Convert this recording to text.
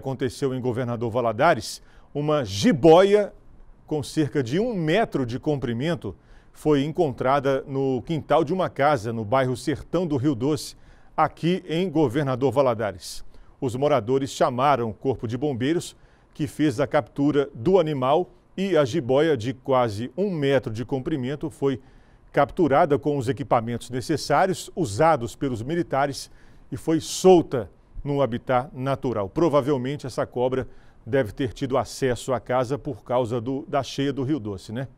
Aconteceu em Governador Valadares uma jiboia com cerca de um metro de comprimento foi encontrada no quintal de uma casa no bairro Sertão do Rio Doce, aqui em Governador Valadares. Os moradores chamaram o Corpo de Bombeiros, que fez a captura do animal e a jiboia de quase um metro de comprimento foi capturada com os equipamentos necessários usados pelos militares e foi solta no habitat natural. Provavelmente essa cobra deve ter tido acesso à casa por causa do, da cheia do Rio Doce, né?